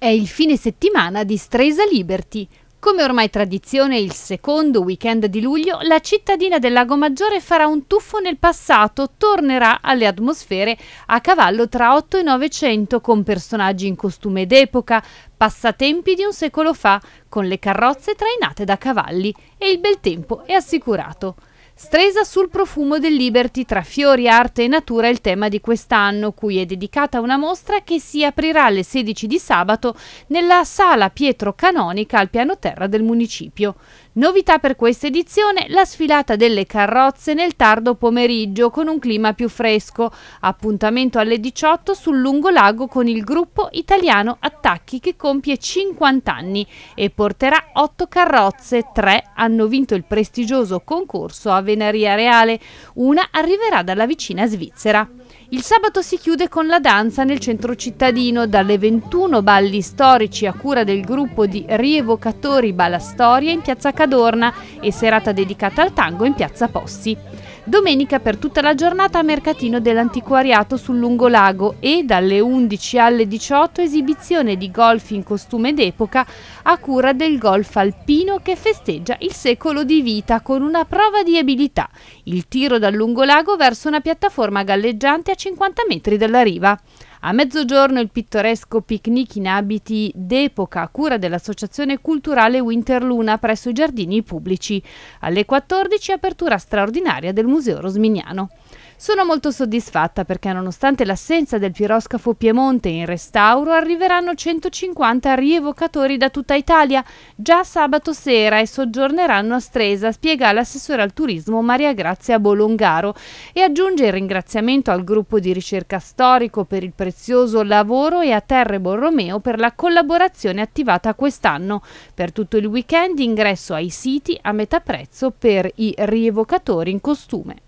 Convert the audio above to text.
È il fine settimana di Stresa Liberty. Come ormai tradizione, il secondo weekend di luglio la cittadina del Lago Maggiore farà un tuffo nel passato, tornerà alle atmosfere a cavallo tra 8 e 900 con personaggi in costume d'epoca, passatempi di un secolo fa, con le carrozze trainate da cavalli e il bel tempo è assicurato. Stresa sul profumo del Liberty tra fiori, arte e natura è il tema di quest'anno, cui è dedicata una mostra che si aprirà alle 16 di sabato nella sala Pietro Canonica al piano terra del municipio. Novità per questa edizione la sfilata delle carrozze nel tardo pomeriggio con un clima più fresco, appuntamento alle 18 sul lungolago con il gruppo italiano Attacchi che compie 50 anni e porterà 8 carrozze, 3 hanno vinto il prestigioso concorso a Venaria Reale, una arriverà dalla vicina Svizzera. Il sabato si chiude con la danza nel centro cittadino, dalle 21 balli storici a cura del gruppo di rievocatori Balastoria in piazza Cadorna e serata dedicata al tango in piazza Possi. Domenica per tutta la giornata mercatino dell'antiquariato sul lungolago e dalle 11 alle 18 esibizione di golf in costume d'epoca a cura del golf alpino che festeggia il secolo di vita con una prova di abilità, il tiro dal lungolago verso una piattaforma galleggiante a 50 metri dalla riva. A mezzogiorno il pittoresco picnic in abiti d'epoca a cura dell'Associazione Culturale Winterluna presso i giardini pubblici. Alle 14 apertura straordinaria del Museo Rosminiano. Sono molto soddisfatta perché nonostante l'assenza del piroscafo Piemonte in restauro arriveranno 150 rievocatori da tutta Italia già sabato sera e soggiorneranno a Stresa, spiega l'assessore al turismo Maria Grazia Bolongaro e aggiunge il ringraziamento al gruppo di ricerca storico per il prezioso lavoro e a Terre Borromeo per la collaborazione attivata quest'anno. Per tutto il weekend ingresso ai siti a metà prezzo per i rievocatori in costume.